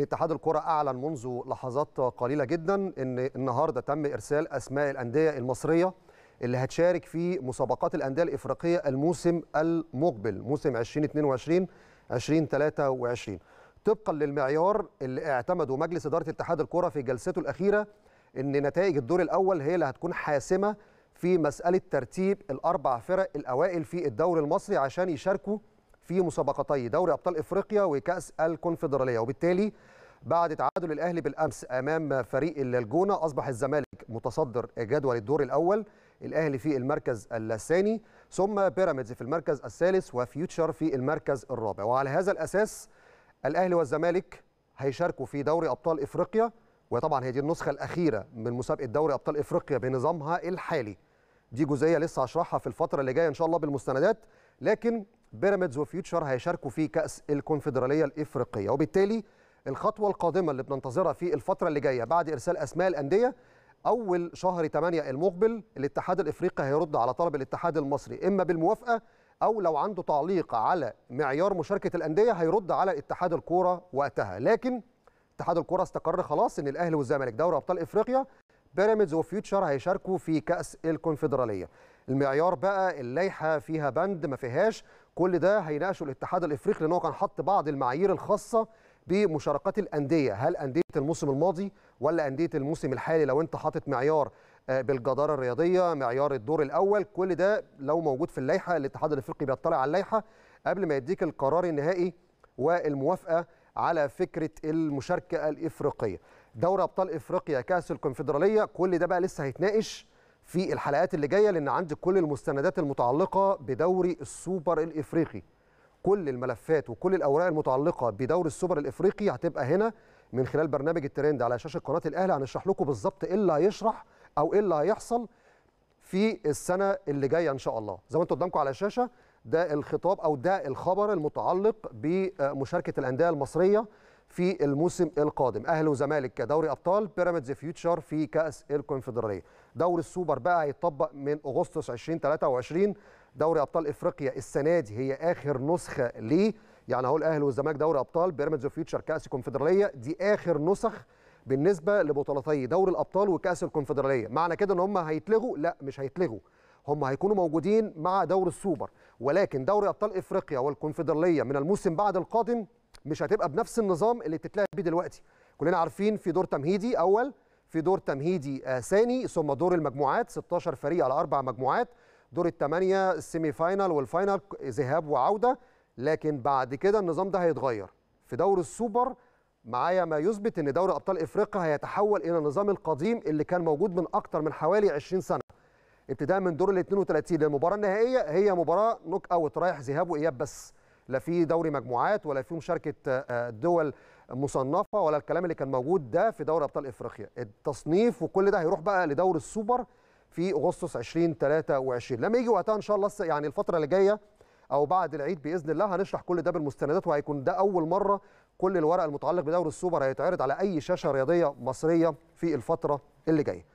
اتحاد الكرة أعلن منذ لحظات قليلة جدا أن النهاردة تم إرسال أسماء الأندية المصرية اللي هتشارك في مسابقات الأندية الإفريقية الموسم المقبل موسم 2022 2023 طبقا للمعيار اللي اعتمده مجلس إدارة اتحاد الكرة في جلسته الأخيرة أن نتائج الدور الأول هي اللي هتكون حاسمة في مسألة ترتيب الأربع فرق الأوائل في الدوري المصري عشان يشاركوا في مسابقتي دوري ابطال افريقيا وكاس الكونفدراليه وبالتالي بعد تعادل الاهلي بالامس امام فريق الجونه اصبح الزمالك متصدر جدول الدور الاول الاهلي في المركز الثاني ثم بيراميدز في المركز الثالث وفيوتشر في المركز الرابع وعلى هذا الاساس الاهلي والزمالك هيشاركوا في دوري ابطال افريقيا وطبعا هي دي النسخه الاخيره من مسابقه دوري ابطال افريقيا بنظامها الحالي دي جزئيه لسه هشرحها في الفتره اللي جايه ان شاء الله بالمستندات لكن بيراميدز وفيوتشر هيشاركوا في كاس الكونفدراليه الافريقيه وبالتالي الخطوه القادمه اللي بننتظرها في الفتره اللي جايه بعد ارسال اسماء الانديه اول شهر 8 المقبل الاتحاد الافريقي هيرد على طلب الاتحاد المصري اما بالموافقه او لو عنده تعليق على معيار مشاركه الانديه هيرد على اتحاد الكوره وقتها لكن اتحاد الكوره استقر خلاص ان الاهلي والزمالك دوري ابطال افريقيا بيراميدز وفيوتشر هيشاركوا في كاس الكونفدراليه المعيار بقى اللائحه فيها بند ما فيهاش كل ده هيناقشه الاتحاد الافريقي لان هو كان حط بعض المعايير الخاصه بمشاركات الانديه هل انديه الموسم الماضي ولا انديه الموسم الحالي لو انت حاطط معيار آه، بالجداره الرياضيه معيار الدور الاول كل ده لو موجود في اللائحه الاتحاد الافريقي بيطلع على اللائحه قبل ما يديك القرار النهائي والموافقه على فكره المشاركه الافريقيه دوري ابطال افريقيا كاس الكونفدراليه كل ده بقى لسه هيتناقش في الحلقات اللي جايه لان عندي كل المستندات المتعلقه بدوري السوبر الافريقي كل الملفات وكل الاوراق المتعلقه بدوري السوبر الافريقي هتبقى هنا من خلال برنامج الترند على شاشه قناه الاهلي هنشرح لكم بالظبط ايه اللي هيشرح او ايه اللي هيحصل في السنه اللي جايه ان شاء الله زي ما انتم قدامكم على الشاشه ده الخطاب او ده الخبر المتعلق بمشاركه الانديه المصريه في الموسم القادم اهلي وزمالك كدوري ابطال بيراميدز فيوتشر في كاس الكونفدراليه دوري السوبر بقى هيتطبق من اغسطس 2023 دوري ابطال افريقيا السنه دي هي اخر نسخه ليه يعني اهو الاهلي والزمالك دوري ابطال بيراميدز فيوتشر كاس الكونفدراليه دي اخر نسخ بالنسبه لبطولتي دوري الابطال وكاس الكونفدراليه معنى كده ان هم هيتلغوا لا مش هيتلغوا هم هيكونوا موجودين مع دوري السوبر ولكن دوري ابطال افريقيا والكونفدراليه من الموسم بعد القادم مش هتبقى بنفس النظام اللي بتتلعب بيه دلوقتي كلنا عارفين في دور تمهيدي اول في دور تمهيدي آه، ثاني ثم دور المجموعات 16 فريق على اربع مجموعات دور الثمانيه السيمي فاينل والفاينل ذهاب وعوده لكن بعد كده النظام ده هيتغير في دور السوبر معايا ما يثبت ان دوري ابطال افريقيا هيتحول الى النظام القديم اللي كان موجود من اكتر من حوالي 20 سنه ابتداء من دور ال 32 للمباراه النهائيه هي مباراه نوك اوت رايح ذهاب واياب بس لا في دوري مجموعات ولا في مشاركه آه، دول مصنفه ولا الكلام اللي كان موجود ده في دوري ابطال افريقيا التصنيف وكل ده هيروح بقى لدور السوبر في اغسطس 2023 لما يجي وقتها ان شاء الله يعني الفتره اللي جايه او بعد العيد باذن الله هنشرح كل ده بالمستندات وهيكون ده اول مره كل الورق المتعلق بدور السوبر هيتعرض على اي شاشه رياضيه مصريه في الفتره اللي جايه